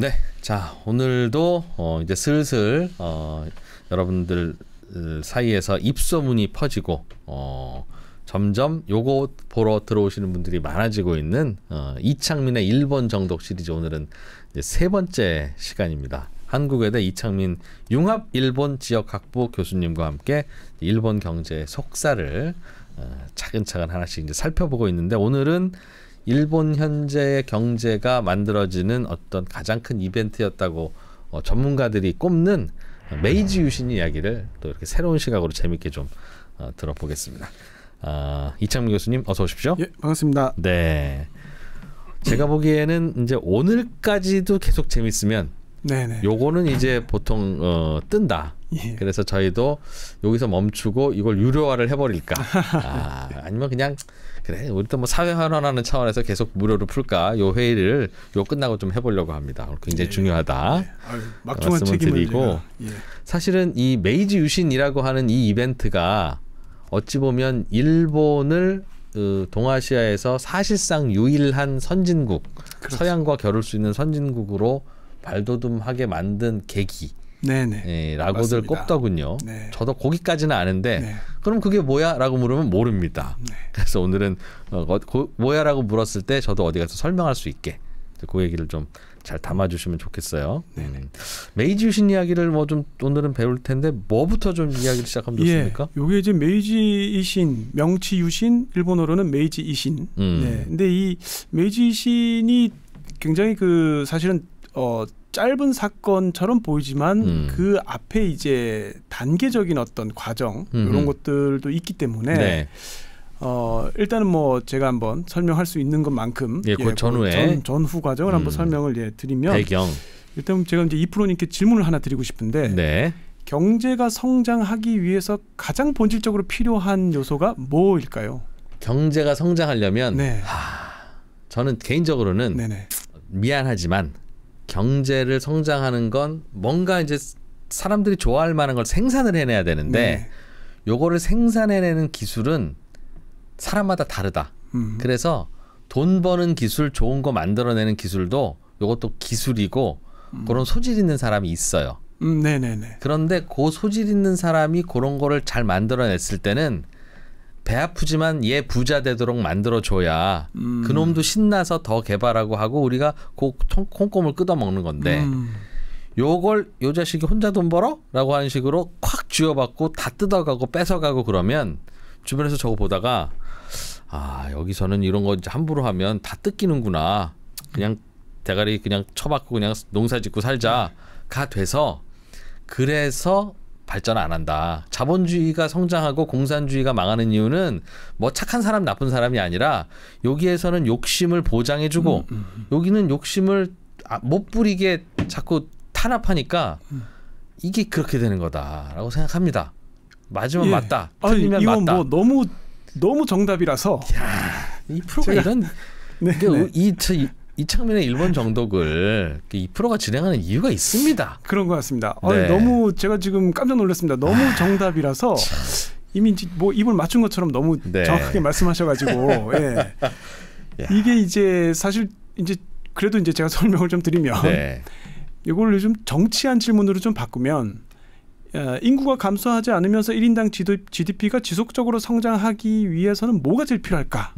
네, 자 오늘도 어, 이제 슬슬 어, 여러분들 어, 사이에서 입소문이 퍼지고 어, 점점 요거 보러 들어오시는 분들이 많아지고 있는 어, 이창민의 일본 정독 시리즈 오늘은 이제 세 번째 시간입니다. 한국외대 이창민 융합 일본 지역학부 교수님과 함께 일본 경제의 속사를 어, 차근차근 하나씩 이제 살펴보고 있는데 오늘은 일본 현재의 경제가 만들어지는 어떤 가장 큰 이벤트였다고 어, 전문가들이 꼽는 메이지 유신 이야기를 또 이렇게 새로운 시각으로 재밌게 좀 어, 들어보겠습니다. 어, 이창민 교수님 어서 오십시오. 예, 반갑습니다. 네. 제가 보기에는 이제 오늘까지도 계속 재밌으면 네네. 요거는 이제 보통 어, 뜬다. 예. 그래서 저희도 여기서 멈추고 이걸 유료화를 해버릴까? 아, 아니면 그냥 그래 우리도 뭐 사회 환원하는 차원에서 계속 무료로 풀까? 요 회의를 요 끝나고 좀 해보려고 합니다. 굉장히 예. 중요하다. 예. 아 막중한 책임을 드리고 예. 사실은 이 메이지 유신이라고 하는 이 이벤트가 어찌 보면 일본을 그 동아시아에서 사실상 유일한 선진국 그렇습 서양과 겨룰 수 있는 선진국으로 발돋움하게 만든 계기. 네네. 예, 라고들 맞 꼽더군요. 네. 저도 거기까지는 아는데 네. 그럼 그게 뭐야라고 물으면 모릅니다. 네. 그래서 오늘은 어, 고, 뭐야라고 물었을 때 저도 어디 가서 설명할 수 있게 그 얘기를 좀 잘 담아주시면 좋겠어요. 음. 메이지 유신 이야기를 뭐 좀 오늘은 배울 텐데 뭐부터 좀 이야기를 시작하면 예, 좋습니까? 예, 이게 이제 메이지 이신, 명치 유신, 일본어로는 메이지 이신. 음. 네. 근데 이 메이지 이신이 굉장히 그 사실은 어 짧은 사건처럼 보이지만 음. 그 앞에 이제 단계적인 어떤 과정 음. 이런 것들도 있기 때문에 네. 어 일단은 뭐 제가 한번 설명할 수 있는 것만큼 예, 그 예, 전후에 전, 전후 과정을 음. 한번 설명을 예, 드리면 배경. 일단 제가 이제 이프로님께 질문을 하나 드리고 싶은데 네. 경제가 성장하기 위해서 가장 본질적으로 필요한 요소가 뭐일까요? 경제가 성장하려면 네. 하, 저는 개인적으로는 네네. 미안하지만 경제를 성장하는 건 뭔가 이제 사람들이 좋아할 만한 걸 생산을 해내야 되는데 네. 요거를 생산해내는 기술은 사람마다 다르다. 음. 그래서 돈 버는 기술, 좋은 거 만들어내는 기술도 요것도 기술이고 음. 그런 소질 있는 사람이 있어요. 음, 네네네. 그런데 그 소질 있는 사람이 그런 거를 잘 만들어냈을 때는 배 아프지만 얘 부자 되도록 만들어줘야 음. 그놈도 신나서 더 개발하고 하고 우리가 그 콩꼼을 끄어먹는 건데 음. 요걸 요 자식이 혼자 돈 벌어? 라고 하는 식으로 콱 쥐어받고 다 뜯어가고 뺏어가고 그러면 주변에서 저거 보다가 아 여기서는 이런 거 함부로 하면 다 뜯기는구나 그냥 대가리 그냥 쳐박고 그냥 농사 짓고 살자가 돼서 그래서 발전 안 한다. 자본주의가 성장하고 공산주의가 망하는 이유는 뭐 착한 사람 나쁜 사람이 아니라 여기에서는 욕심을 보장해주고 음, 음, 음. 여기는 욕심을 아, 못 부리게 자꾸 탄압하니까 음. 이게 그렇게 되는 거다라고 생각합니다. 맞으면 예. 맞다. 틀리면 아니, 맞다. 뭐 너무 너무 정답이라서. 야, 이 프로가 제가, 이런 네, 네. 이, 이 이장면의 일본 정독을 그 이 프로가 진행하는 이유가 있습니다. 그런 것 같습니다. 어, 네. 아니, 너무 제가 지금 깜짝 놀랐습니다. 너무 아, 정답이라서 이미 뭐 입을 맞춘 것처럼 너무 네. 정확하게 말씀하셔가지고 예. 이게 이제 사실 이제 그래도 이제 제가 설명을 좀 드리면 네. 이걸 요즘 정치한 질문으로 좀 바꾸면 예, 인구가 감소하지 않으면서 1인당 GDP가 지속적으로 성장하기 위해서는 뭐가 제일 필요할까라는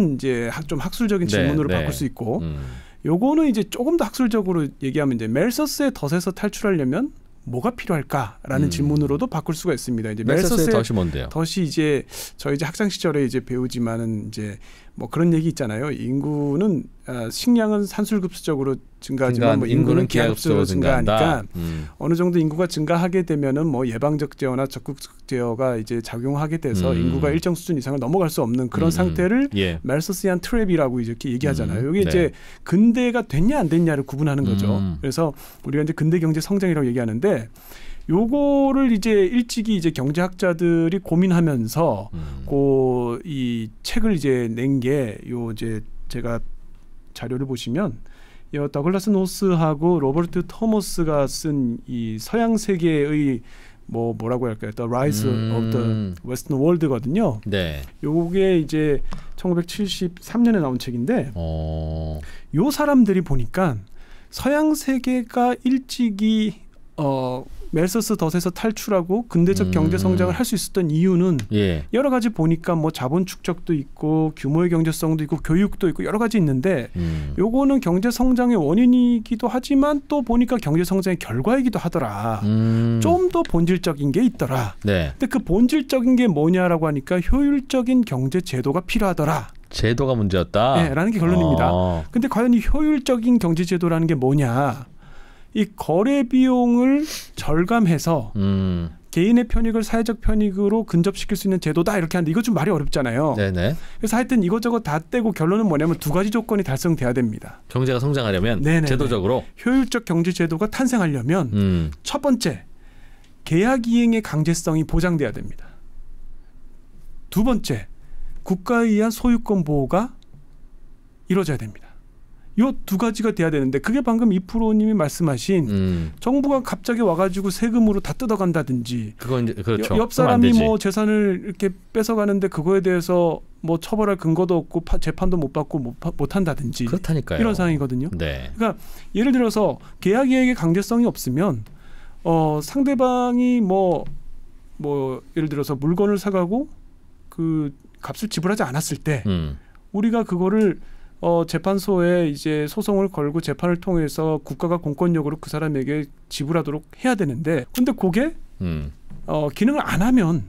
음. 이제 좀 학술적인 네, 질문으로 네, 바꿀 수 있고 음. 요거는 이제 조금 더 학술적으로 얘기하면 이제 멜서스의 덫에서 탈출하려면 뭐가 필요할까라는 음. 질문으로도 바꿀 수가 있습니다. 이제 멜서스의 덫이 뭔데요? 덫이 이제 저희 이제 학창 시절에 이제 배우지만은 이제 뭐 그런 얘기 있잖아요. 인구는 어, 식량은 산술급수적으로 증가하지만 뭐 인구는 기하급수로 증가한다. 증가하니까 음. 어느 정도 인구가 증가하게 되면은 뭐 예방적 제어나 적극적 제어가 이제 작용하게 돼서 음. 인구가 일정 수준 이상을 넘어갈 수 없는 그런 음. 상태를 예. 말소스한 트랩이라고 이렇게 얘기하잖아요. 음. 이게 네. 이제 근대가 됐냐 안 됐냐를 구분하는 거죠. 음. 그래서 우리가 이제 근대 경제 성장이라고 얘기하는데 요거를 이제 일찍이 이제 경제학자들이 고민하면서 음. 고이 책을 이제 낸 게 요 이제 제가 자료를 보시면 요 더글라스 노스하고 로버트 토머스가 쓴 이 서양 세계의 뭐 뭐라고 할까요? The Rise 음. of the Western World거든요. 네. 요게 이제 1973년에 나온 책인데 어. 요 사람들이 보니까 서양 세계가 일찍이 어 멜서스 덫에서 탈출하고 근대적 음. 경제 성장을 할 수 있었던 이유는 예. 여러 가지 보니까 뭐 자본 축적도 있고 규모의 경제성도 있고 교육도 있고 여러 가지 있는데 음. 요거는 경제 성장의 원인이기도 하지만 또 보니까 경제 성장의 결과이기도 하더라. 음. 좀더 본질적인 게 있더라. 네. 근데 그 본질적인 게 뭐냐라고 하니까 효율적인 경제 제도가 필요하더라. 제도가 문제였다. 네, 라는 게 결론입니다. 어. 근데 과연 이 효율적인 경제 제도라는 게 뭐냐? 이 거래 비용을 절감해서 음. 개인의 편익을 사회적 편익으로 근접시킬 수 있는 제도다 이렇게 하는데 이거 좀 말이 어렵잖아요. 네네. 그래서 하여튼 이것저것 다 떼고 결론은 뭐냐면 두 가지 조건이 달성돼야 됩니다. 경제가 성장하려면 네네네. 제도적으로 효율적 경제 제도가 탄생하려면 음. 첫 번째 계약 이행의 강제성이 보장돼야 됩니다. 두 번째 국가에 의한 소유권 보호가 이루어져야 됩니다. 요두 가지가 돼야 되는데 그게 방금 이 프로님이 말씀하신 음. 정부가 갑자기 와가지고 세금으로 다 뜯어간다든지 그건 이제 그렇죠. 옆 사람이 뭐 재산을 이렇게 뺏어가는데 그거에 대해서 뭐 처벌할 근거도 없고 파, 재판도 못 받고 못, 못 한다든지 그렇다니까요. 이런 상황이거든요. 네. 그러니까 예를 들어서 계약이행의 강제성이 없으면 어 상대방이 뭐뭐 뭐 예를 들어서 물건을 사가고 그 값을 지불하지 않았을 때 음. 우리가 그거를 어, 재판소에 이제 소송을 걸고 재판을 통해서 국가가 공권력으로 그 사람에게 지불하도록 해야 되는데 근데 그게 음. 어, 기능을 안 하면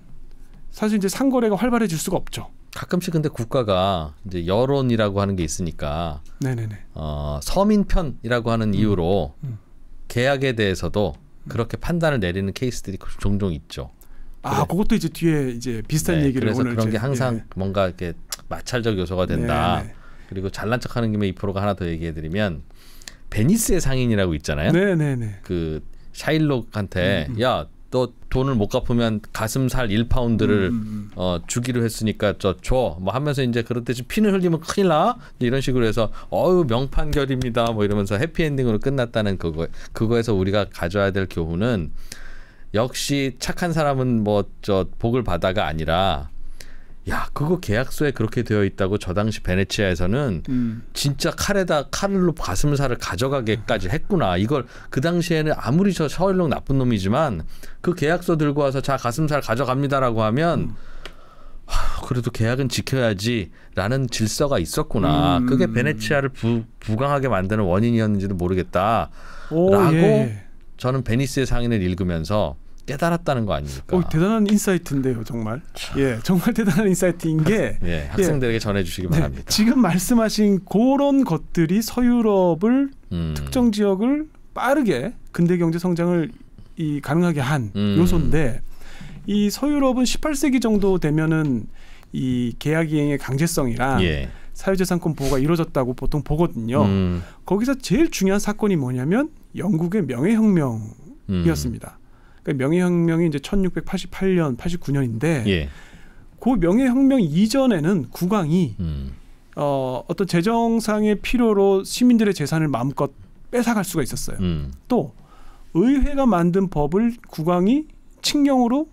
사실 이제 상거래가 활발해질 수가 없죠. 가끔씩 근데 국가가 이제 여론이라고 하는 게 있으니까 네네네. 어, 서민 편이라고 하는 음. 이유로 음. 계약에 대해서도 음. 그렇게 판단을 내리는 케이스들이 그 종종 있죠. 아, 그래. 그것도 이제 뒤에 이제 비슷한 네, 얘기를 그래서 오늘 그런 제, 게 항상 예, 예. 뭔가 이렇게 마찰적 요소가 된다. 네네. 네. 그리고 잘난 척하는 김에 이프로가 하나 더 얘기해드리면 베니스의 상인이라고 있잖아요. 네네네. 네, 네. 그 샤일록한테 음. 음. 야너 돈을 못 갚으면 가슴살 1파운드를 음, 음, 음. 어, 주기로 했으니까 저줘뭐 하면서 이제 그럴 때 피는 흘리면 큰일 나 이런 식으로 해서 어유 명판결입니다 뭐 이러면서 해피엔딩으로 끝났다는 그거 그거에서 우리가 가져야 될 교훈은 역시 착한 사람은 뭐 저 복을 받아가 아니라 야 그거 계약서에 그렇게 되어 있다고 저 당시 베네치아에서는 음. 진짜 칼에다 칼로 가슴살을 가져가게까지 했구나 이걸 그 당시에는 아무리 저서월롱 나쁜 놈이지만 그 계약서 들고 와서 자 가슴살 가져갑니다라고 하면 음. 하, 그래도 계약은 지켜야지라는 질서가 있었구나 음. 그게 베네치아를 부, 강하게 만드는 원인이었는지도 모르겠다라고 예. 저는 베니스의 상인을 읽으면서 깨달았다는 거 아닙니까? 어, 대단한 인사이트인데요, 정말. 예, 정말 대단한 인사이트인 게 예, 예, 학생들에게 예, 전해주시기 네, 바랍니다. 네, 지금 말씀하신 그런 것들이 서유럽을 음. 특정 지역을 빠르게 근대 경제 성장을 이 가능하게 한 음. 요소인데 이 서유럽은 18세기 정도 되면은 이 계약 이행의 강제성이랑 예. 사유재산권 보호가 이루어졌다고 보통 보거든요. 음. 거기서 제일 중요한 사건이 뭐냐면 영국의 명예혁명이었습니다. 음. 그러니까 명예혁명이 이제 1688년, 89년인데 예. 그 명예혁명 이전에는 국왕이 음. 어, 어떤 재정상의 필요로 시민들의 재산을 마음껏 뺏어갈 수가 있었어요. 음. 또 의회가 만든 법을 국왕이 칙령으로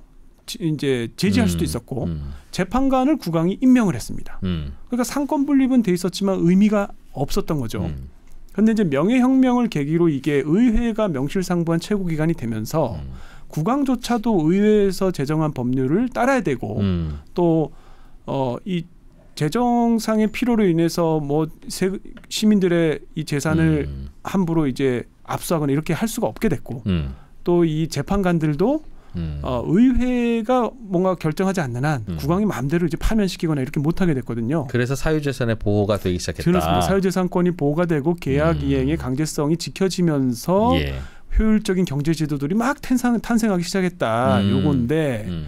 이제 제지할 음. 수도 있었고 음. 재판관을 국왕이 임명을 했습니다. 음. 그러니까 상권 분립은 돼 있었지만 의미가 없었던 거죠. 그런데 음. 이제 명예혁명을 계기로 이게 의회가 명실상부한 최고 기관이 되면서 음. 국왕조차도 의회에서 제정한 법률을 따라야 되고 음. 또어이 재정상의 필요로 인해서 뭐 세, 시민들의 이 재산을 음. 함부로 이제 압수하거나 이렇게 할 수가 없게 됐고 음. 또이 재판관들도 음. 어, 의회가 뭔가 결정하지 않는 한 음. 국왕이 마음대로 이제 파면시키거나 이렇게 못하게 됐거든요. 그래서 사유재산의 보호가 되기 시작했다. 그렇습니다. 뭐 사유재산권이 보호가 되고 계약 음. 이행의 강제성이 지켜지면서 예. 효율적인 경제 제도들이 막 탄생, 탄생하기 시작했다. 음. 요건데 음.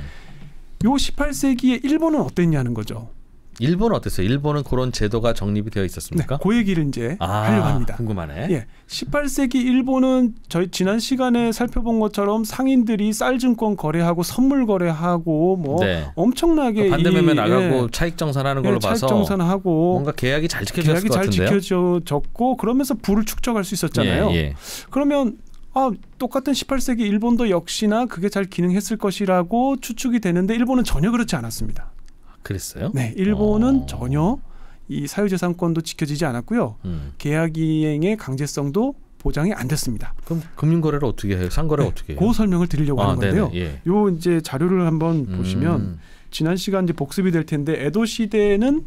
요 18세기에 일본은 어땠냐는 거죠. 일본은 어땠어요? 일본은 그런 제도가 정립이 되어 있었습니까? 네, 그 얘기를 이제 아, 하려고 합니다. 궁금하네. 예, 18세기 일본은 저희 지난 시간에 살펴본 것처럼 상인들이 쌀증권 거래하고 선물 거래하고 뭐 네. 엄청나게 그 반대 매매 나가고 예, 차익 정산하는 예, 걸로 예, 차익 봐서 정산하고 뭔가 계약이 잘 지켜졌을 계약이 잘 같은데요? 지켜졌고 그러면서 부를 축적할 수 있었잖아요. 예, 예. 그러면 아, 똑같은 18세기 일본도 역시나 그게 잘 기능했을 것이라고 추측이 되는데 일본은 전혀 그렇지 않았습니다. 그랬어요? 네, 일본은 어... 전혀 이 사유재산권도 지켜지지 않았고요. 음. 계약 이행의 강제성도 보장이 안 됐습니다. 그럼 금융거래를 어떻게 해요? 상거래 네, 어떻게 해요? 그 설명을 드리려고 아, 하는 건데요. 네네, 예. 요 이제 자료를 한번 음. 보시면 지난 시간 이제 복습이 될 텐데 에도 시대는 에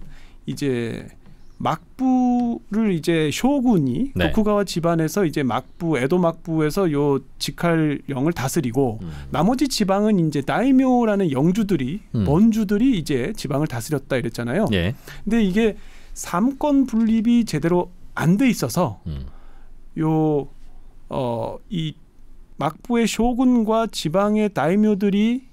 이제 막부를 이제 쇼군이 네. 도쿠가와 집안에서 이제 막부 에도 막부에서 요 직할령을 다스리고 음. 나머지 지방은 이제 다이묘라는 영주들이 음. 번주들이 이제 지방을 다스렸다 이랬잖아요. 예. 근데 이게 삼권 분립이 제대로 안 돼 있어서 음. 요어 이 막부의 쇼군과 지방의 다이묘들이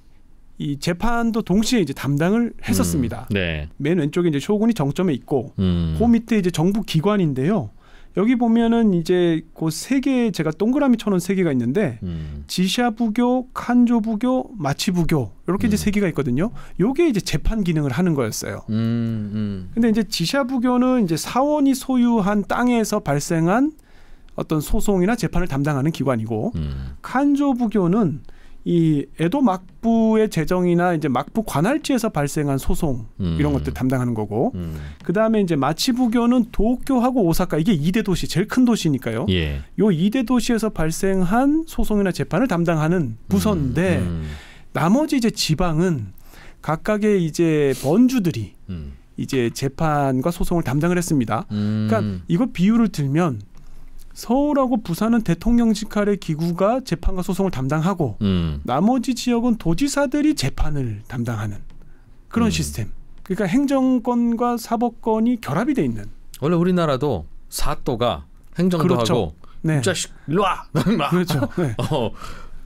이 재판도 동시에 이제 담당을 했었습니다. 음, 네. 맨 왼쪽에 이제 쇼군이 정점에 있고 음. 그 밑에 이제 정부 기관인데요. 여기 보면은 이제 그 세 개 제가 동그라미 쳐놓은 세 개가 있는데 음. 지샤 부교, 칸조 부교, 마치 부교 이렇게 음. 이제 세 개가 있거든요. 요게 이제 재판 기능을 하는 거였어요. 음, 음. 근데 이제 지샤 부교는 이제 사원이 소유한 땅에서 발생한 어떤 소송이나 재판을 담당하는 기관이고 음. 칸조 부교는 이에도 막부의 재정이나 이제 막부 관할지에서 발생한 소송 음. 이런 것들 담당하는 거고 음. 그다음에 이제 마치부교는 도쿄하고 오사카 이게 2대 도시 제일 큰 도시니까요. 예. 요 2대 도시에서 발생한 소송이나 재판을 담당하는 부서인데 음. 음. 나머지 이제 지방은 각각의 이제 번주들이 음. 이제 재판과 소송을 담당을 했습니다. 음. 그러니까 이거 비유를 들면 서울하고 부산은 대통령 직할의 기구가 재판과 소송을 담당하고 음. 나머지 지역은 도지사들이 재판을 담당하는 그런 음. 시스템. 그러니까 행정권과 사법권이 결합이 돼 있는. 원래 우리나라도 사또가 행정도 그렇죠. 하고 네. 자식 일로 와. 그렇죠. 네. 어,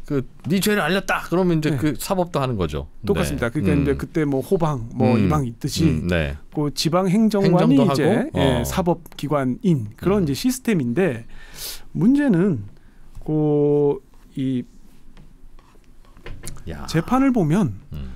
그네 죄를 알렸다 그러면 이제 네. 그 사법도 하는 거죠. 똑같습니다. 네. 그러니까 음. 이제 그때 뭐 호방 뭐 음. 이방 있듯이 음. 네. 그 지방 행정관이 이제 예, 어. 예, 사법 기관인 그런 음. 이제 시스템인데 문제는 그이 재판을 보면 음.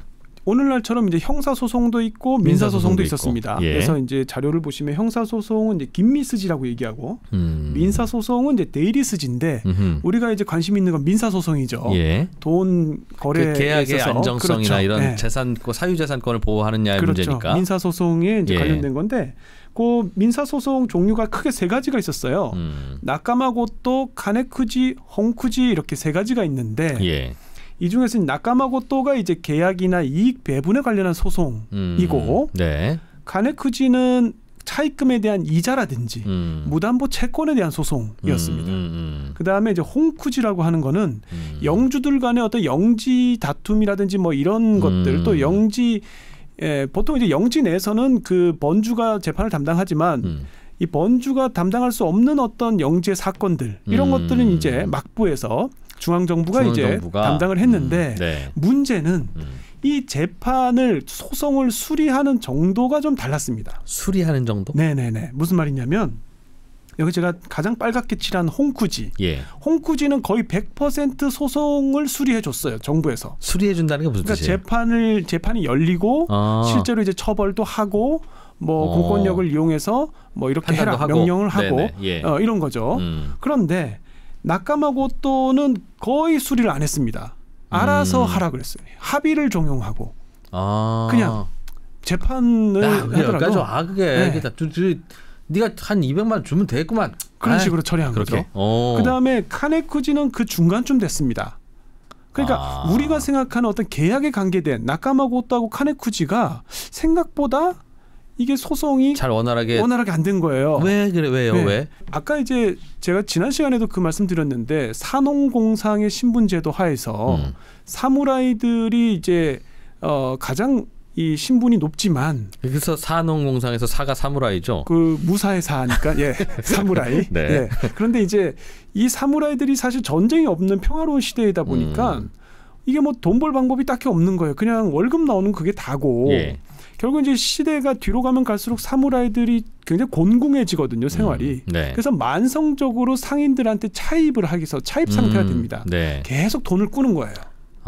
오늘날처럼 이제 형사 소송도 있고 민사 소송도 있었습니다. 예. 그래서 이제 자료를 보시면 형사 소송은 이제 김미스지라고 얘기하고 음. 민사 소송은 이제 데일리스지인데 음. 우리가 이제 관심 있는 건 민사 소송이죠. 예. 돈 거래 그 계약의 있어서. 안정성이나 그렇죠. 이런 네. 재산 사유 재산권을 보호하느냐의 그렇죠. 문제니까 민사 소송에 이제 예. 관련된 건데 그 민사 소송 종류가 크게 세 가지가 있었어요. 음. 낙감하고 또 가네쿠지, 홍쿠지 이렇게 세 가지가 있는데. 예. 이 중에서 나카마고토가 이제 계약이나 이익 배분에 관련한 소송이고 음, 네. 가네쿠지는 차입금에 대한 이자라든지 음. 무담보 채권에 대한 소송이었습니다. 음, 음, 음. 그 다음에 이제 홍쿠지라고 하는 거는 음. 영주들 간의 어떤 영지 다툼이라든지 뭐 이런 것들 또 영지 예, 보통 이제 영지 내에서는 그 번주가 재판을 담당하지만 이 번주가 담당할 수 없는 어떤 영지의 사건들 이런 것들은 이제 막부에서 중앙정부가, 중앙정부가 이제 담당을 했는데 음. 네. 문제는 음. 이 재판을 소송을 수리하는 정도가 좀 달랐습니다. 수리하는 정도? 네네네. 무슨 말이냐면 여기 제가 가장 빨갛게 칠한 홍쿠지. 예. 홍쿠지는 거의 100% 소송을 수리해 줬어요. 정부에서. 수리해 준다는 게 무슨 그러니까 뜻이에요? 재판을 재판이 열리고 아. 실제로 이제 처벌도 하고 뭐 어. 공권력을 이용해서 뭐 이렇게 해라 하고. 명령을 하고 예. 어, 이런 거죠. 음. 그런데 낙감하고 또는 거의 수리를 안 했습니다. 알아서 음. 하라 그랬어요. 합의를 종용하고 아. 그냥 재판을 야, 하더라도 아 그게 네. 네가 한 200만 주면 되겠구만. 그런 에이, 아, 식으로 처리한 그렇게? 거죠. 어. 그다음에 카네쿠지는 그 중간쯤 됐습니다. 그러니까 아. 우리가 생각하는 어떤 계약에 관계된 나카마고토하고 카네쿠지가 생각보다 이게 소송이 잘 원활하게 원활하게 안 된 거예요. 왜 그래 왜요 네. 왜? 아까 이제 제가 지난 시간에도 그 말씀드렸는데 산농공상의 신분제도 하에서 음. 사무라이들이 이제 어 가장 이 신분이 높지만 그래서 산업공상에서 사가 사무라이죠. 그 무사의 사니까 예 사무라이. 네. 예. 그런데 이제 이 사무라이들이 사실 전쟁이 없는 평화로운 시대이다 보니까 음. 이게 뭐돈벌 방법이 딱히 없는 거예요. 그냥 월급 나오는 그게 다고. 예. 결국 이제 시대가 뒤로 가면 갈수록 사무라이들이 굉장히 곤궁해지거든요 음, 생활이. 음, 네. 그래서 만성적으로 상인들한테 차입을 하기서 위해 차입 상태가 음, 됩니다. 네. 계속 돈을 꾸는 거예요.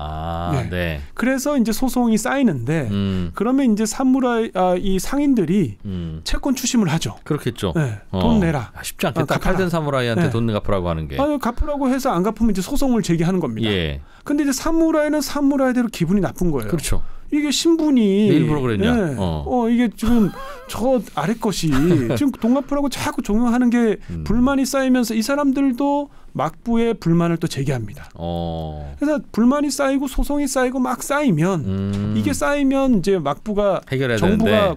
아, 네. 네. 그래서 이제 소송이 쌓이는데 음. 그러면 이제 사무라이 아, 이 상인들이 음. 채권 추심을 하죠. 그렇겠죠. 네. 어. 돈 내라. 아, 쉽지 않겠다. 아, 칼된 사무라이한테 네. 돈 갚으라고 하는 게. 아, 갚으라고 해서 안 갚으면 이제 소송을 제기하는 겁니다. 예. 근데 이제 사무라이는 사무라이대로 기분이 나쁜 거예요. 그렇죠. 이게 신분이 일부러 그랬냐? 네. 어. 어. 이게 지금 저 아래 것이 지금 동갑부라고 자꾸 종용하는 게 음. 불만이 쌓이면서 이 사람들도 막부의 불만을 또 제기합니다. 어. 그래서 불만이 쌓이고 소송이 쌓이고 막 쌓이면 음. 이게 쌓이면 이제 막부가 정부가 되는데.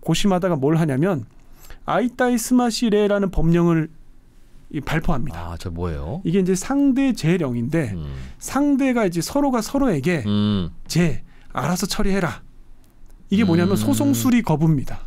고심하다가 뭘 하냐면 아이타이 스마시레라는 법령을 발표합니다. 아, 저 뭐예요? 이게 이제 상대 재령인데 음. 상대가 이제 서로가 서로에게 음. 알아서 처리해라. 이게 뭐냐면 음. 소송 수리 거부입니다.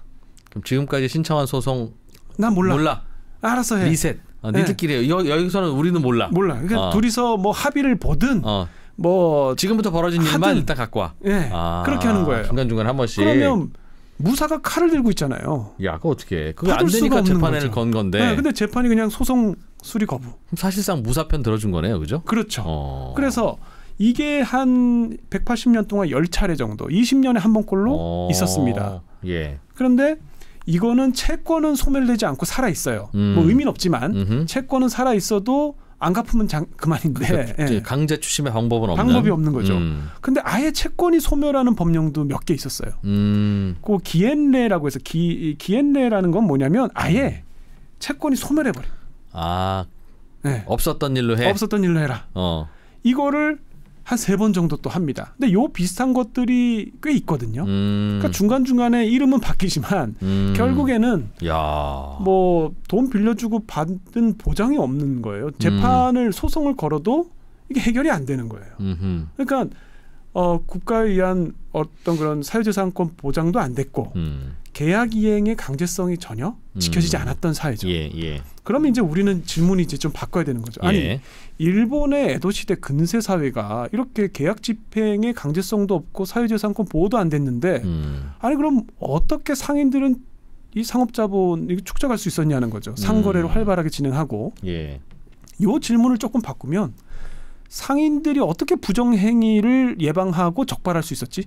그럼 지금까지 신청한 소송 난 몰라. 몰라. 알아서 해. 리셋. 아, 어, 니들끼리 네. 여, 여기서는 우리는 몰라. 몰라. 그러니까 어. 둘이서 뭐 합의를 보든 어. 뭐 지금부터 벌어진 하든, 일만 일단 갖고 와. 예. 아, 그렇게 하는 거예요. 중간 중간 한 번씩. 그러면 무사가 칼을 들고 있잖아요. 야, 그거 어떻게? 그거 안 되니까 재판에건 건데. 네, 근데 재판이 그냥 소송 수리 거부. 사실상 무사편 들어준 거네요, 그죠? 그렇죠. 어. 그래서 이게 한 180년 동안 10차례 정도, 20년에 한 번꼴로 어. 있었습니다. 예. 그런데 이거는 채권은 소멸되지 않고 살아 있어요. 뭐 음. 뭐 의미는 없지만 음흠. 채권은 살아 있어도 안 갚으면 장, 그만인데 그렇죠. 예. 강제 추심의 방법은 없는 방법이 없는 거죠. 음. 근데 아예 채권이 소멸하는 법령도 몇 개 있었어요. 음. 그 기엔레라고 해서 기 기엔레라는 건 뭐냐면 아예 음. 채권이 소멸해 버려. 아 네. 없었던 일로 해. 없었던 일로 해라. 어. 이거를 한세번 정도 또 합니다. 근데 요 비슷한 것들이 꽤 있거든요. 음. 그러니까 중간 중간에 이름은 바뀌지만 음. 결국에는 뭐돈 빌려주고 받은 보장이 없는 거예요. 음. 재판을 음. 소송을 걸어도 이게 해결이 안 되는 거예요. 음흠. 그러니까 어, 국가에 의한 어떤 그런 사유재산권 보장도 안 됐고 음. 계약 이행의 강제성이 전혀 지켜지지 음. 않았던 사회죠. 예, 예. 그러면 이제 우리는 질문이 이제 좀 바꿔야 되는 거죠. 아니 예. 일본의 에도 시대 근세 사회가 이렇게 계약 집행의 강제성도 없고 사유재산권 보호도 안 됐는데 음. 아니 그럼 어떻게 상인들은 이 상업자본 이 축적할 수 있었냐는 거죠. 상거래를 음. 활발하게 진행하고 예. 요 질문을 조금 바꾸면 상인들이 어떻게 부정행위를 예방하고 적발할 수 있었지?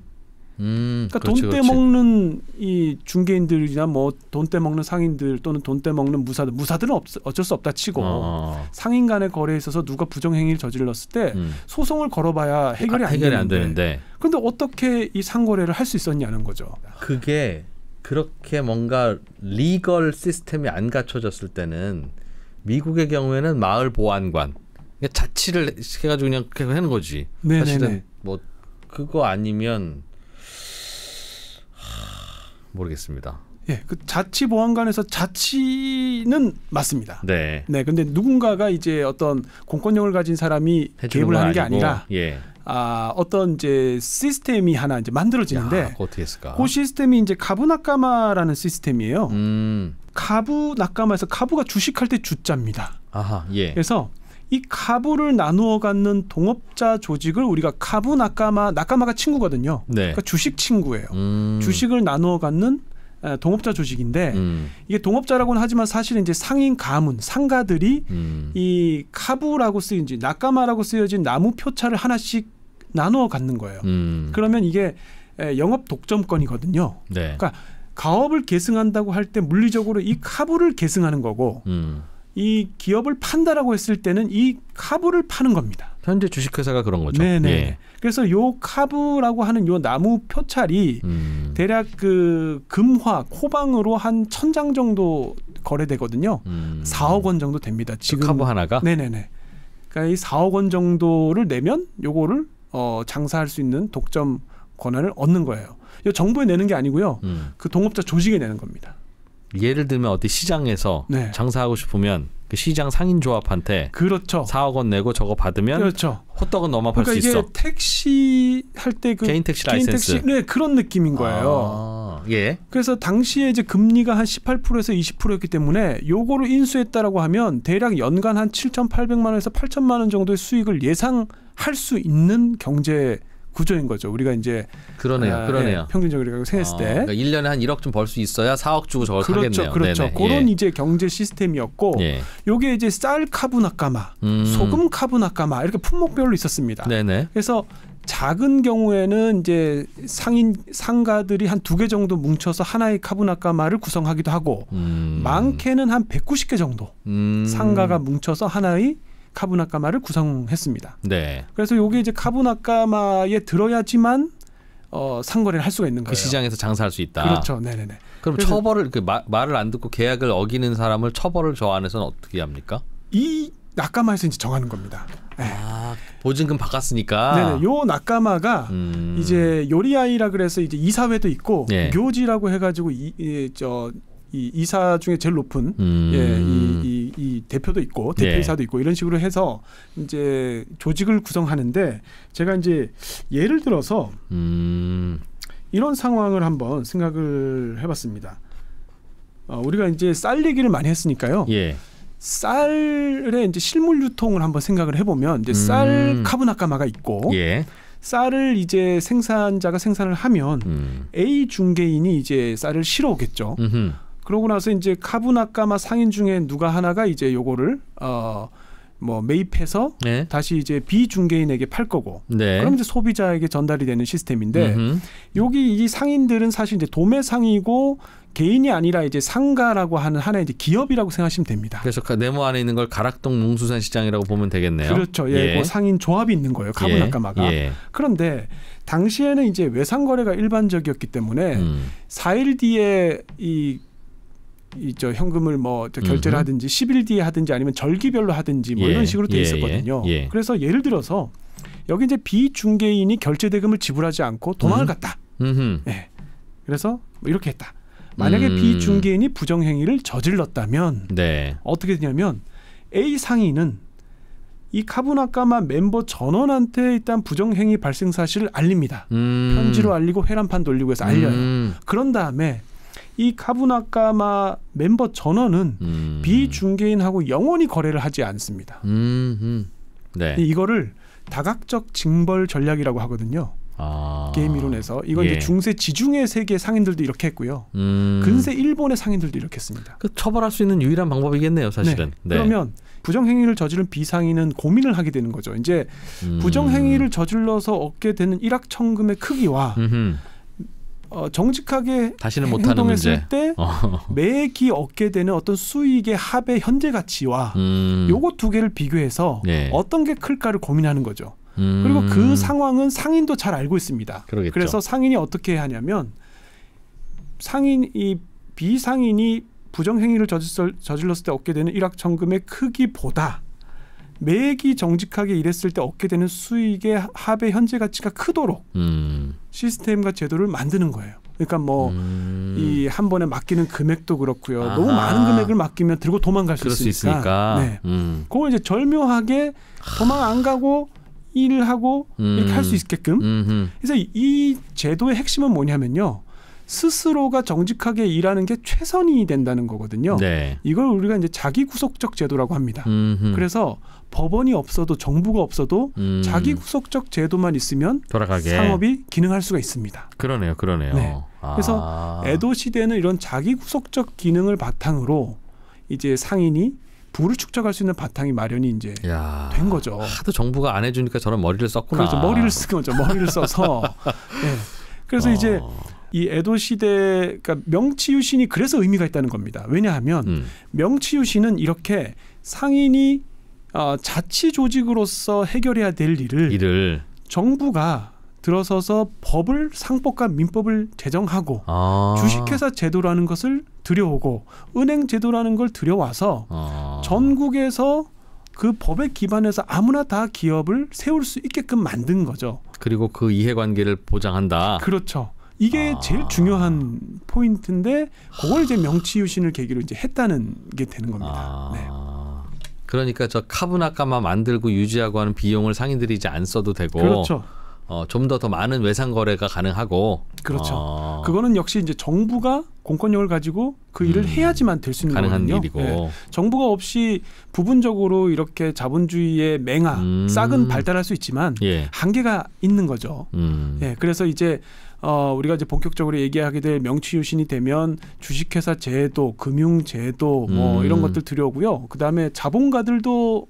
음, 그러니까 그렇지, 돈 떼먹는 이 중개인들이나 뭐돈 떼먹는 상인들 또는 돈 떼먹는 무사들 무사들은 없, 어쩔 수 없다 치고 어, 어, 어. 상인 간의 거래에 있어서 누가 부정행위를 저질렀을 때 음. 소송을 걸어봐야 아, 해결이, 아, 안, 해결이 되는데. 안, 되는데. 그런데 어떻게 이 상거래를 할 수 있었냐는 거죠. 그게 그렇게 뭔가 리걸 시스템이 안 갖춰졌을 때는 미국의 경우에는 마을 보안관 그러니까 자치를 해가지고 그냥 그렇게 하는 거지. 네네네. 네, 사실은 네. 뭐 그거 아니면 모르겠습니다. 예, 그 자치 보안관에서 자치는 맞습니다. 네. 네, 근데 누군가가 이제 어떤 공권력을 가진 사람이 개입을 하는 게 아니고, 아니라 예. 아, 어떤 이제 시스템이 하나 이제 만들어지는데 야, 어떻게 했을까? 그 시스템이 이제 가부나카마라는 시스템이에요. 음. 가부나카마에서 가부가 주식할 때 주자입니다. 아하, 예. 그래서 이 카부를 나누어 갖는 동업자 조직을 우리가 카부 나카마 나카마가 친구거든요. 네. 그러니까 주식 친구예요. 음. 주식을 나누어 갖는 동업자 조직인데 음. 이게 동업자라고는 하지만 사실은 이제 상인 가문 상가들이 음. 이 카부라고 쓰인지 나카마라고 쓰여진 나무 표차를 하나씩 나누어 갖는 거예요. 음. 그러면 이게 영업 독점권이거든요. 네. 그러니까 가업을 계승한다고 할 때 물리적으로 이 카부를 계승하는 거고. 음. 이 기업을 판다라고 했을 때는 이카부를 파는 겁니다. 현재 주식회사가 그런 거죠. 네네. 네. 예. 그래서 요카부라고 하는 요 나무 표찰이 음. 대략 그 금화 코방으로 한천장 정도 거래되거든요. 음. 4억 원 정도 됩니다. 그 지금 카브 하나가. 네네네. 네, 네. 그러니까 이 4억 원 정도를 내면 요거를 어 장사할 수 있는 독점 권한을 얻는 거예요. 이 정부에 내는 게 아니고요. 음. 그 동업자 조직에 내는 겁니다. 예를 들면 어디 시장에서 네. 장사하고 싶으면 그 시장 상인 조합한테 그렇죠. 4억 원 내고 저거 받으면 그렇죠. 호떡은 너만 그러니까 팔수 있어. 택시 할때그 개인 택시 개인 라이센스. 택시, 네, 그런 느낌인 거예요. 아, 예. 그래서 당시에 이제 금리가 한 18%에서 20%였기 때문에 요거를 인수했다라고 하면 대략 연간 한 7,800만 원에서 8 0 0 0만원 정도의 수익을 예상할 수 있는 경제 구조인 거죠. 우리가 이제 그러네요. 아, 그러네요. 예, 평균적으로 생각했을 어, 때 그러니까 1년에 한 1억 좀 벌 수 있어야 4억 주고 저걸 그렇죠, 사겠네요. 그렇죠. 네네. 그런 예. 이제 경제 시스템이었고 예. 요게 이제 쌀카부나까마 음. 소금 카부나까마 이렇게 품목별로 있었습니다. 네네. 그래서 작은 경우에는 이제 상인 상가들이 한 두 개 정도 뭉쳐서 하나의 카부나카마를 구성하기도 하고 음. 많게는 한 190개 정도 음. 상가가 뭉쳐서 하나의 카부나카마를 구성했습니다. 네. 그래서 요게 이제 카부나까마에 들어야지만 어, 상거래를 할 수가 있는 그 거예요. 그 시장에서 장사할 수 있다. 그렇죠. 네네네. 그럼 처벌을 그 마, 말을 안 듣고 계약을 어기는 사람을 처벌을 저 안에서는 어떻게 합니까? 이 낙가마에서 이제 정하는 겁니다. 네. 아, 보증금 바꿨으니까. 네요 낙가마가 음. 이제 요리아이라 그래서 이제 이사회도 있고 네. 묘지라고 해가지고 이저 이 이사 중에 제일 높은 예, 음. 예, 이, 이, 이, 대표도 있고 대표이사도 예. 있고 이런 식으로 해서 이제 조직을 구성하는데 제가 이제 예를 들어서 음. 이런 상황을 한번 생각을 해봤습니다. 어, 우리가 이제 쌀 얘기를 많이 했으니까요. 예. 쌀의 이제 실물 유통을 한번 생각을 해보면 이제 쌀 음. 카브나카마가 있고 예. 쌀을 이제 생산자가 생산을 하면 음. A 중개인이 이제 쌀을 실어오겠죠. 음흠. 그러고 나서 이제 카부나카마 상인 중에 누가 하나가 이제 요거를 어. 뭐 매입해서 네. 다시 이제 비중개인에게 팔 거고 네. 그럼 이제 소비자에게 전달이 되는 시스템인데 음흠. 여기 이 상인들은 사실 이제 도매 상이고 개인이 아니라 이제 상가라고 하는 하나의 이제 기업이라고 생각하시면 됩니다. 그래서 그 네모 안에 있는 걸 가락동 농수산 시장이라고 보면 되겠네요. 그렇죠. 예, 예. 그 상인 조합이 있는 거예요. 예. 카부나카마가. 예. 예. 그런데 당시에는 이제 외상 거래가 일반적이었기 때문에 음. 4일 뒤에 이 이저 현금을 뭐저 결제를 하든지 10일 뒤에 하든지 아니면 절기별로 하든지 뭐 예, 이런 식으로 돼 예, 있었거든요. 예. 예. 그래서 예를 들어서 여기 이제 비중개인이 결제 대금을 지불하지 않고 도망을 음. 갔다. 음흠. 예. 그래서 뭐 이렇게 했다. 만약에 음. 비중개인이 부정행위를 저질렀다면 네. 어떻게 되냐면 A 상인은 이 카부나카마 멤버 전원한테 일단 부정행위 발생 사실을 알립니다. 음. 편지로 알리고 회란판 돌리고 해서 알려요. 음. 그런 다음에 이 카부나카마 멤버 전원은 음. 비중개인하고 영원히 거래를 하지 않습니다. 음. 네. 이거를 다각적 징벌 전략이라고 하거든요. 아. 게임 이론에서 이건 예. 이제 중세 지중해 세계 상인들도 이렇게 했고요. 음. 근세 일본의 상인들도 이렇게 했습니다. 그 처벌할 수 있는 유일한 방법이겠네요, 사실은. 네. 네. 그러면 부정행위를 저지른 비상인은 고민을 하게 되는 거죠. 이제 음. 부정행위를 저질러서 얻게 되는 일확천금의 크기와 음흠. 어, 정직하게 다시는 못하는 문제. 때 어. 매기 얻게 되는 어떤 수익의 합의 현재 가치와 음. 요거 두 개를 비교해서 네. 어떤 게 클까를 고민하는 거죠. 음. 그리고 그 상황은 상인도 잘 알고 있습니다. 그러겠죠. 그래서 상인이 어떻게 하냐면 상인이 비상인이 부정행위를 저질렀을 때 얻게 되는 일확천금의 크기보다 매기 정직하게 일했을 때 얻게 되는 수익의 합의 현재 가치가 크도록 음. 시스템과 제도를 만드는 거예요. 그러니까 뭐 이한 음. 번에 맡기는 금액도 그렇고요. 아하. 너무 많은 금액을 맡기면 들고 도망갈 수 있으니까. 수 있으니까. 네. 음. 그걸 이제 절묘하게 도망 안 가고 일을 하고 음. 이렇게 할 수 있게끔. 음흠. 그래서 이 제도의 핵심은 뭐냐면요. 스스로가 정직하게 일하는 게 최선이 된다는 거거든요. 네. 이걸 우리가 이제 자기 구속적 제도라고 합니다. 음흠. 그래서 법원이 없어도 정부가 없어도 음. 자기 구속적 제도만 있으면 돌아가게. 상업이 기능할 수가 있습니다. 그러네요, 그러네요. 네. 아. 그래서 에도 시대는 이런 자기 구속적 기능을 바탕으로 이제 상인이 부를 축적할 수 있는 바탕이 마련이 이제 야, 된 거죠. 하도 정부가 안 해주니까 저런 머리를 썼구나. 그래서 그렇죠. 머리를 쓴 거죠. 머리를 써서. 네. 그래서 어. 이제 이 에도 시대 그러니까 명치유신이 그래서 의미가 있다는 겁니다. 왜냐하면 음. 명치유신은 이렇게 상인이 어, 자치 조직으로서 해결해야 될 일을, 일을. 정부가 들어서서 법을 상법과 민법을 제정하고 아. 주식회사 제도라는 것을 들여오고 은행 제도라는 걸 들여와서 아. 전국에서 그 법에 기반해서 아무나 다 기업을 세울 수 있게끔 만든 거죠. 그리고 그 이해관계를 보장한다. 그렇죠. 이게 아. 제일 중요한 포인트인데 그걸 이제 명치유신을 계기로 이제 했다는 게 되는 겁니다. 아. 네. 그러니까 저 카본 아까만 만들고 유지하고 하는 비용을 상인들이 이제 안 써도 되고 그렇죠. 어, 좀 더더 더 많은 외상 거래가 가능하고 그렇죠. 어. 그거는 역시 이제 정부가 공권력을 가지고 그 일을 음, 해야지만 될 수 있는 가능한 거거든요. 일이고 네. 정부가 없이 부분적으로 이렇게 자본주의의 맹아, 음. 싹은 발달할 수 있지만 예. 한계가 있는 거죠. 음. 예, 그래서 이제 어, 우리가 이제 본격적으로 얘기하게 될 명치유신이 되면 주식회사 제도, 금융 제도 뭐 음. 이런 것들 들여오고요. 그 다음에 자본가들도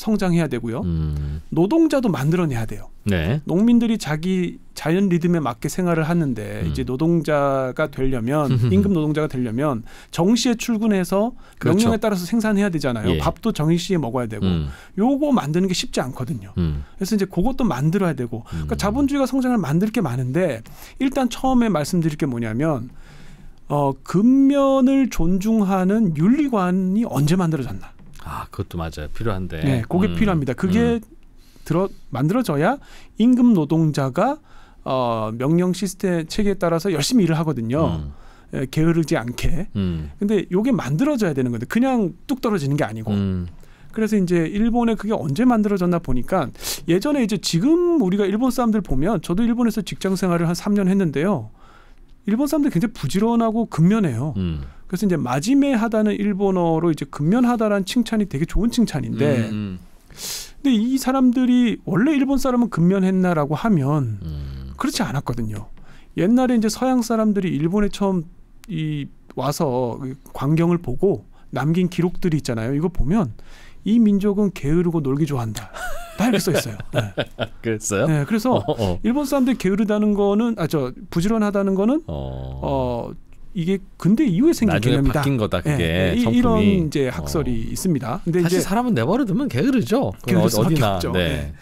성장해야 되고요. 음. 노동자도 만들어내야 돼요. 네. 농민들이 자기 자연 리듬에 맞게 생활을 하는데 음. 이제 노동자가 되려면 임금 노동자가 되려면 정시에 출근해서 그렇죠. 명령에 따라서 생산해야 되잖아요. 예. 밥도 정시에 먹어야 되고 음. 요거 만드는 게 쉽지 않거든요. 음. 그래서 이제 그것도 만들어야 되고 음. 그러니까 자본주의가 성장을 만들 게 많은데 일단 처음에 말씀드릴 게 뭐냐면 어 근면을 존중하는 윤리관이 언제 만들어졌나? 아 그것도 맞아요. 필요한데. 네, 그게 음. 필요합니다. 그게 음. 들어 만들어져야 임금 노동자가 어, 명령 시스템 체계에 따라서 열심히 일을 하거든요. 에, 음. 예, 게으르지 않게. 음. 근데 요게 만들어져야 되는 건데 그냥 뚝 떨어지는 게 아니고. 그래서 이제 일본에 그게 언제 만들어졌나 보니까 예전에 이제 지금 우리가 일본 사람들 보면 저도 일본에서 직장 생활을 한 3년 했는데요. 일본 사람들 굉장히 부지런하고 근면해요. 음. 그래서 이제 마지매하다는 일본어로 이제 근면하다라는 칭찬이 되게 좋은 칭찬인데 음, 음. 근데 이 사람들이 원래 일본 사람은 근면했나라고 하면 음. 그렇지 않았거든요. 옛날에 이제 서양 사람들이 일본에 처음 이 와서 광경을 보고 남긴 기록들이 있잖아요. 이거 보면 이 민족은 게으르고 놀기 좋아한다. 다 이렇게 써 있어요. 네. 그랬어요? 네, 그래서 어, 어. 일본 사람들 이 게으르다는 거는 아 저 부지런하다는 거는 어. 어 이게 근대 이후에 생긴 나중에 개념이다. 바뀐 거다 예, 그게 네, 네. 이런 이제 어. 학설이 어. 있습니다. 근데 사실 이제 사람은 내버려두면 게으르죠. 어디나. 없 네. 예.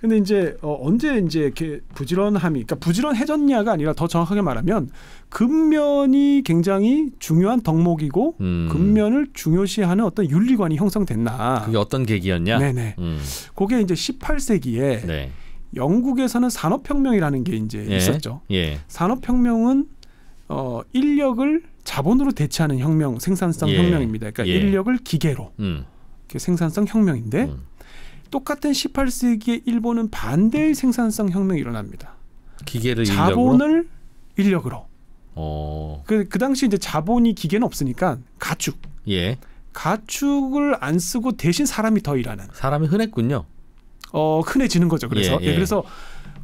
근데 이제 어, 언제 이제 이렇게 부지런함이 그러니까 부지런해졌냐가 아니라 더 정확하게 말하면 근면이 굉장히 중요한 덕목이고 음. 근면을 중요시하는 어떤 윤리관이 형성됐나. 그게 어떤 계기였냐? 네네. 음. 그게 이제 18세기에 네. 영국에서는 산업혁명이라는 게 이제 예. 있었죠. 예. 산업혁명은 어, 인력을 자본으로 대체하는 혁명, 생산성 예. 혁명입니다. 그러니까 예. 인력을 기계로 음. 생산성 혁명인데 음. 똑같은 18세기의 일본은 반대의 생산성 혁명이 일어납니다. 기계를 자본을 인력으로. 인력으로. 어. 그, 그 당시 이제 자본이 기계는 없으니까 가축. 예. 가축을 안 쓰고 대신 사람이 더 일하는. 사람이 흔했군요. 어 흔해지는 거죠. 그래서 예, 예. 예, 그래서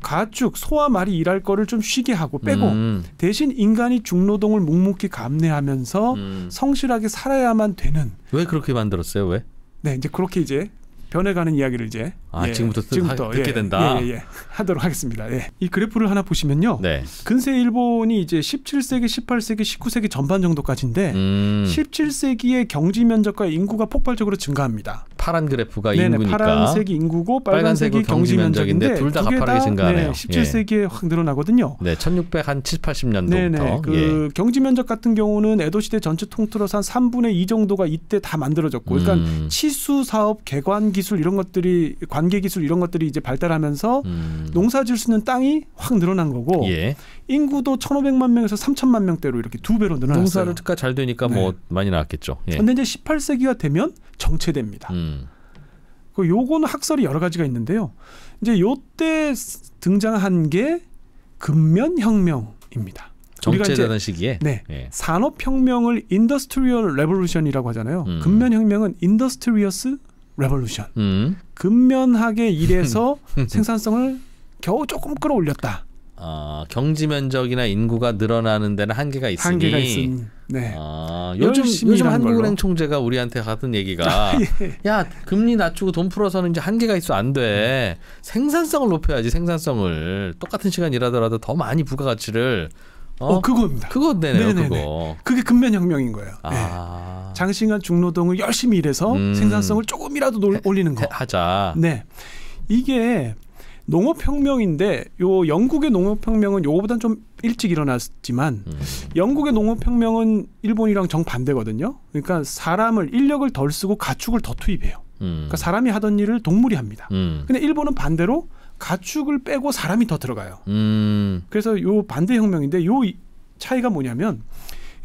가축, 소와 말이 일할 거를 좀 쉬게 하고 빼고 음. 대신 인간이 중노동을 묵묵히 감내하면서 음. 성실하게 살아야만 되는 왜 그렇게 만들었어요? 왜? 네, 이제 그렇게 이제 변해가는 이야기를 이제 아, 예, 지금부터, 지금부터 하, 듣게 예, 된다. 예, 예, 예, 하도록 하겠습니다. 예. 이 그래프를 하나 보시면요. 네. 근세 일본이 이제 17세기, 18세기, 19세기 전반 정도까지인데 음. 17세기의 경지 면적과 인구가 폭발적으로 증가합니다. 파란 그래프가 네네, 인구니까 파란색이 인구고 빨간색이, 빨간 경지 면적인데 둘 다 가파르게 증가하네요. 네, 17세기에 예. 확 늘어나거든요. 네, 1 6 80년도부터 그 예. 경지 면적 같은 경우는 에도 시대 전체 통틀어서 한 3분의 2 정도가 이때 다 만들어졌고, 그러니까 음. 치수 사업, 개관 기술 이런 것들이 관계 기술 이런 것들이 이제 발달하면서 음. 농사 지을 수 있는 땅이 확 늘어난 거고. 예. 인구도 1,500만 명에서 3,000만 명대로 이렇게 두 배로 늘어났어요. 농사를 특가 잘 되니까 뭐 네. 뭐 많이 나왔겠죠. 예. 근데 이제 18세기가 되면 정체됩니다. 음. 그 요거는 학설이 여러 가지가 있는데요. 이제 요때 등장한 게금면 혁명입니다. 정체되는 시기에 네. 예. 산업 혁명을 인더스트리얼 레볼루션이라고 하잖아요. 음. 근면 혁명은 인더스트리어스 레볼루션. 음. 근면하게 일해서 생산성을 겨우 조금 끌어올렸다. 어, 경지 면적이나 인구가 늘어나는 데는 한계가 있으니, 한계가 있으니. 네. 어, 요즘 요즘 한국은행 걸로. 총재가 우리한테 하던 얘기가 아, 예. 야 금리 낮추고 돈 풀어서는 이제 한계가 있어 안 돼. 음. 생산성을 높여야지 생산성을 똑같은 시간 일하더라도 더 많이 부가가치를 어, 어 그겁니다. 그거 되네요. 네네네. 네. 그거. 그게 근면혁명인 거예요. 아. 네. 장시간 중노동을 열심히 일해서 음. 생산성을 조금이라도 놀, 올리는 거. 하자. 네. 이게 농업혁명인데 요 영국의 농업혁명은 요거보단 좀 일찍 일어났지만 음. 영국의 농업혁명은 일본이랑 정반대거든요. 그러니까 사람을 인력을 덜 쓰고 가축을 더 투입해요. 음. 그러니까 사람이 하던 일을 동물이 합니다. 음. 근데 일본은 반대로 가축을 빼고 사람이 더 들어가요. 음. 그래서 요 반대 혁명인데 요 차이가 뭐냐면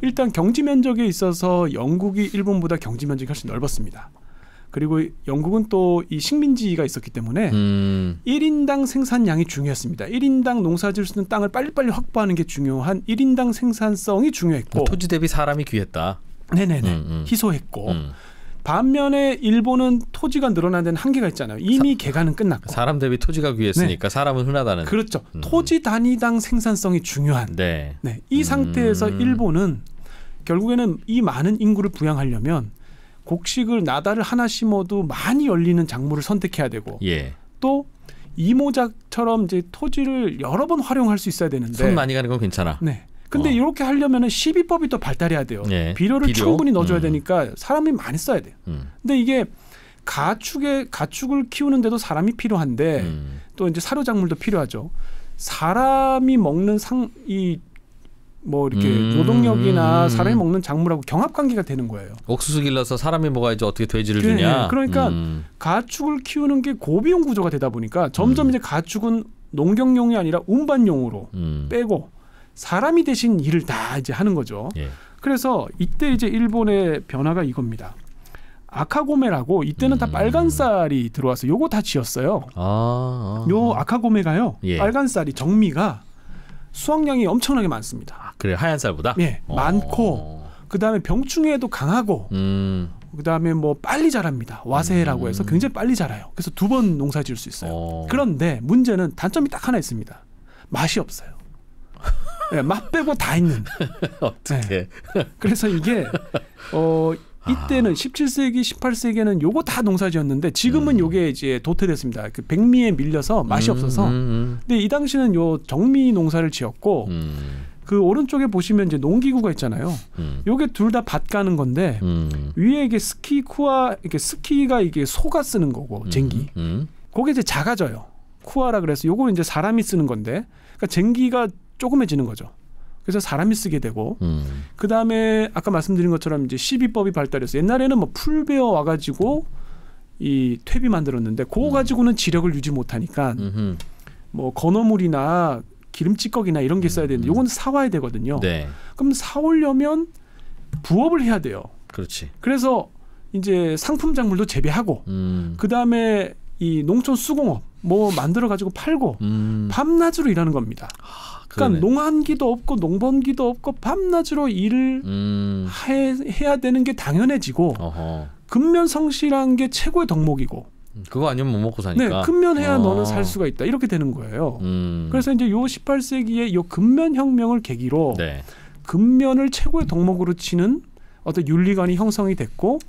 일단 경지 면적에 있어서 영국이 일본보다 경지 면적이 훨씬 넓었습니다. 그리고 영국은 또 이 식민지가 있었기 때문에 음. 1인당 생산량이 중요했습니다. 1인당 농사지을 수 있는 땅을 빨리빨리 확보하는 게 중요한 1인당 생산성이 중요했고 토지 대비 사람이 귀했다. 네네네. 음, 음. 희소했고 음. 반면에 일본은 토지가 늘어나는 데는 한계가 있잖아요. 이미 사, 개간은 끝났고 사람 대비 토지가 귀했으니까 네. 사람은 흔하다는 그렇죠. 토지 단위당 생산성이 중요한 네. 네. 이 상태에서 일본은 결국에는 이 많은 인구를 부양하려면 곡식을 나다를 하나 심어도 많이 열리는 작물을 선택해야 되고 예. 또 이모작처럼 이제 토지를 여러 번 활용할 수 있어야 되는데 손 많이 가는 건 괜찮아. 네. 근데 어. 이렇게 하려면 시비법이 또 발달해야 돼요. 예. 비료를 비료? 충분히 넣어줘야 음. 되니까 사람이 많이 써야 돼요. 음. 근데 이게 가축에 가축을 키우는데도 사람이 필요한데 음. 또 이제 사료작물도 필요하죠. 사람이 먹는 상이 뭐 이렇게 음. 노동력이나 사람이 먹는 작물하고 경합 관계가 되는 거예요. 옥수수 길러서 사람이 먹어야지 어떻게 돼지를 그래, 네, 네. 주냐. 그러니까 음. 가축을 키우는 게 고비용 구조가 되다 보니까 점점 음. 이제 가축은 농경용이 아니라 운반용으로 음. 빼고 사람이 대신 일을 다 이제 하는 거죠. 예. 그래서 이때 이제 일본의 변화가 이겁니다. 아카고메라고 이때는 다 빨간 음. 쌀이 들어와서 요거 다 지었어요. 아, 아. 요 아카고메가요. 예. 빨간 쌀이 정미가 수확량이 엄청나게 많습니다. 아, 그래 하얀 쌀보다? 예, 오. 어. 많고 그 다음에 병충해도 강하고 음. 그 다음에 뭐 빨리 자랍니다. 와세라고 해서 음. 굉장히 빨리 자라요. 그래서 두 번 농사 지을 수 있어요. 오. 어. 그런데 문제는 단점이 딱 하나 있습니다. 맛이 없어요. 네, 맛 빼고 다 있는. 어떻게? 네. 예. 그래서 이게 어 아. 이때는 17세기, 18세기에는 요거 다 농사지었는데 지금은 음. 요게 이제 도태됐습니다. 그 백미에 밀려서 맛이 음, 없어서. 음, 음. 근데 이 당시는 요 정미 농사를 지었고 음. 그 오른쪽에 보시면 이제 농기구가 있잖아요. 음. 요게 둘 다 밭 가는 건데 위에 이게 스키 쿠아 이게 스키가 이게 소가 쓰는 거고 쟁기. 음. 그게 이제 작아져요. 쿠아라 그래서 요거 이제 사람이 쓰는 건데 그러니까 쟁기가 조그매지는 거죠. 그래서 사람이 쓰게 되고 음. 그다음에 아까 말씀드린 것처럼 이제 시비법이 발달해서 옛날에는 뭐풀 베어 와 가지고 이 퇴비 만들었는데 그거 음. 가지고는 지력을 유지 못하니까 음흠. 뭐 건어물이나 기름찌꺼기나 이런 게 있어야 음, 되는데 음. 요건 사와야 되거든요. 네. 그럼 사오려면 부업을 해야 돼요. 그렇지. 그래서 이제 상품 작물도 재배하고 음. 그다음에 이 농촌 수공업 뭐 만들어 가지고 팔고 음. 밤낮으로 일하는 겁니다. 하. 그러니까 그러네. 농한기도 없고 농번기도 없고 밤낮으로 일을 음. 해, 야 되는 게 당연해지고 어허. 근면 성실한 게 최고의 덕목이고 음, 그거 아니면 못 먹고 사니까. 네, 근면해야 어. 너는 살 수가 있다. 이렇게 되는 거예요. 음. 그래서 이제 요1 8세기에요 근면 혁명을 계기로 네. 근면을 최고의 덕목으로 치는 어떤 윤리관이 형성이 됐고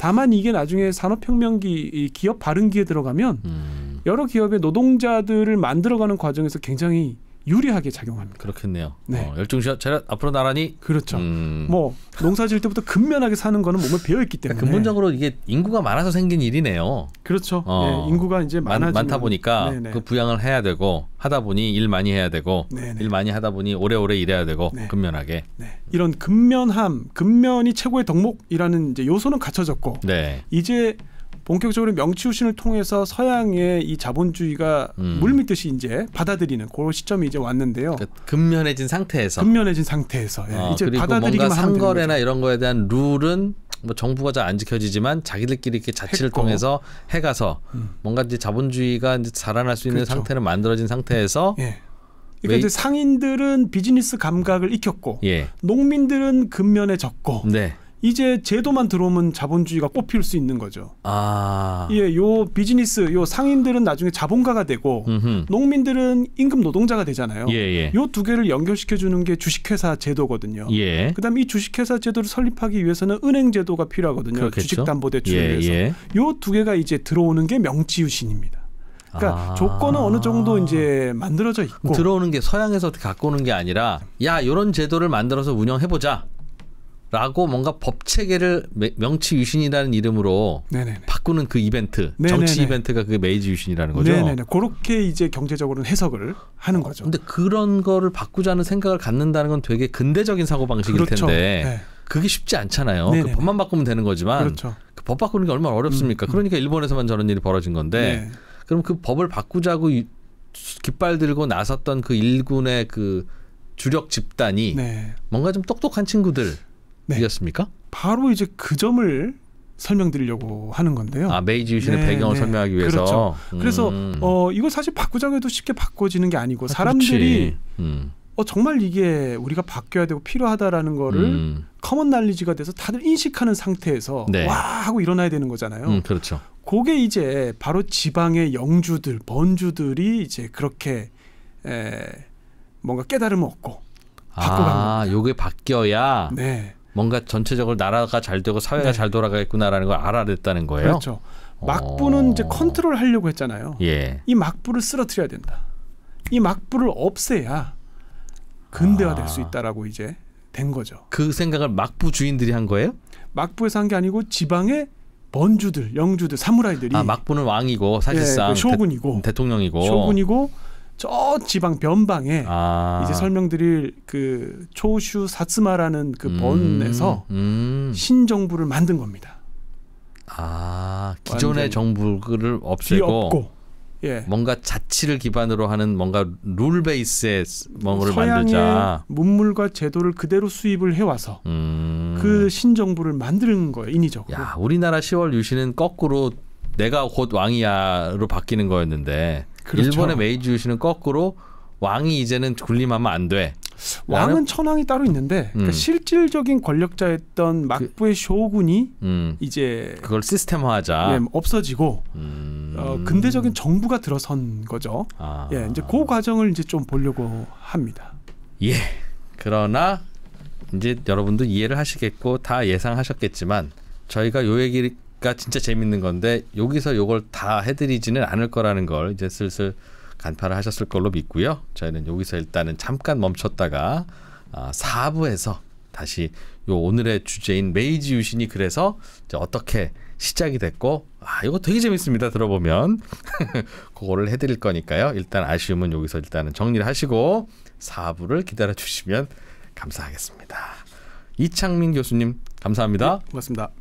다만 이게 나중에 산업혁명기 기업 발른기에 들어가면 음. 여러 기업의 노동자들을 만들어가는 과정에서 굉장히 유리하게 작용합니다. 그렇겠네요. 네. 어, 열중시합 차렷 앞으로 나란히 그렇죠. 음. 뭐 농사지을 때부터 근면하게 사는 거는 몸에 배어있기 그러니까 때문에 근본적으로 이게 인구가 많아서 생긴 일이네요. 그렇죠. 어. 네, 인구가 이제 많아지면, 많다 보니까 네네. 네. 그 부양을 해야 되고 하다 보니 일 많이 해야 되고 네네. 네. 일 많이 하다 보니 오래오래 일해야 되고 네. 근면하게 네. 이런 근면함, 근면이 최고의 덕목이라는 이제 요소는 갖춰졌고 네. 이제 본격적으로 명치우신을 통해서 서양의 이 자본주의가 음. 물밀듯이 이제 받아들이는 그런 시점이 이제 왔는데요. 그러니까 근면해진 상태에서 근면해진 상태에서 예. 어, 이제 받아들이기만 뭔가 상거래나 이런 거에 대한 룰은 뭐 정부가 잘 안 지켜지지만 자기들끼리 이렇게 자치를 했고. 통해서 해가서 음. 뭔가 이제 자본주의가 이제 살아날수 있는 그렇죠. 상태는 만들어진 상태에서 예. 그러니까 이제 상인들은 비즈니스 감각을 익혔고 예. 농민들은 근면에 졌고 네. 이제 제도만 들어오면 자본주의가 꽃피울 수 있는 거죠. 아. 예, 요 비즈니스, 요 상인들은 나중에 자본가가 되고 음흠. 농민들은 임금 노동자가 되잖아요. 예, 예. 요두 개를 연결시켜 주는 게 주식회사 제도거든요. 예. 그다음 에이 주식회사 제도를 설립하기 위해서는 은행 제도가 필요하거든요. 주식담보대출을 위해서. 예. 예. 요두 개가 이제 들어오는 게 명치유신입니다. 그러니까 아. 조건은 어느 정도 이제 만들어져 있고 들어오는 게 서양에서 갖고 오는 게 아니라 야 이런 제도를 만들어서 운영해 보자. 라고 뭔가 법 체계를 명치 유신이라는 이름으로 네네네. 바꾸는 그 이벤트 네네네. 정치 이벤트가 그게 메이지 유신이라는 거죠. 네네네. 그렇게 이제 경제적으로 해석을 하는 거죠. 근데 그런 거를 바꾸자는 생각을 갖는다는 건 되게 근대적인 사고 방식일 그렇죠. 텐데 네. 그게 쉽지 않잖아요. 그 법만 바꾸면 되는 거지만 그렇죠. 그법 바꾸는 게 얼마나 어렵습니까? 음, 음. 그러니까 일본에서만 저런 일이 벌어진 건데 네. 그럼 그 법을 바꾸자고 깃발 들고 나섰던 그 일군의 그 주력 집단이 네. 뭔가 좀 똑똑한 친구들 네. 이었습니까? 바로 이제 그 점을 설명드리려고 하는 건데요. 아 메이지 유신의 네, 배경을 네. 설명하기 위해서. 그렇죠. 음. 그래서 어 이거 사실 바꾸자고 해도 쉽게 바꿔지는 게 아니고 아, 사람들이 음. 어 정말 이게 우리가 바뀌어야 되고 필요하다라는 거를 음. 커먼 날리지가 돼서 다들 인식하는 상태에서 네. 와 하고 일어나야 되는 거잖아요. 음, 그렇죠. 그게 이제 바로 지방의 영주들, 번주들이 이제 그렇게 에, 뭔가 깨달음을 얻고 바꿔간 아, 요게 바뀌어야 네. 뭔가 전체적으로 나라가 잘 되고 사회가 네. 잘 돌아가겠구나라는 걸 알아냈다는 거예요. 그렇죠. 막부는 어... 이제 컨트롤 하려고 했잖아요. 예. 이 막부를 쓰러뜨려야 된다. 이 막부를 없애야 근대화될 아... 있다라고 이제 된 거죠. 그 생각을 막부 주인들이 한 거예요? 막부에서 한 게 아니고 지방의 번주들, 영주들, 사무라이들이 아 막부는 왕이고 사실상 예, 그 쇼군이고 대, 통령이고 쇼군이고 저 지방 변방에 아. 이제 설명드릴 그 초슈 사츠마라는 그 음. 번에서 음. 신정부를 만든 겁니다. 아 기존의 정부를 없애고 뒤고 예. 뭔가 자치를 기반으로 하는 뭔가 룰 베이스의 뭔가를 만들자. 문물과 제도를 그대로 수입을 해와서 음. 그 신정부를 만드는 거예요 인위적으로. 야 우리나라 10월 유신은 거꾸로 내가 곧 왕이야로 바뀌는 거였는데. 그렇죠. 일본의 메이지 유신은 거꾸로 왕이 이제는 군림하면 안 돼. 왕은 천황이 따로 있는데 음. 그러니까 실질적인 권력자였던 그 막부의 그, 쇼군이 음. 이제 그걸 시스템화하자 예, 없어지고 음. 어, 근대적인 정부가 들어선 거죠. 아. 예, 이제 그 과정을 이제 좀 보려고 합니다. 예. 그러나 이제 여러분도 이해를 하시겠고 다 예상하셨겠지만 저희가 요 얘기를 가 그러니까 진짜 재밌는 건데 여기서 요걸 다 해드리지는 않을 거라는 걸 이제 슬슬 간파를 하셨을 걸로 믿고요. 저희는 여기서 일단은 잠깐 멈췄다가 아, 4부에서 다시 요 오늘의 주제인 메이지 유신이 그래서 어떻게 시작이 됐고 아 이거 되게 재밌습니다 들어보면 그거를 해드릴 거니까요 일단 아쉬움은 여기서 일단은 정리를 하시고 4부를 기다려 주시면 감사하겠습니다 이창민 교수님 감사합니다 네, 고맙습니다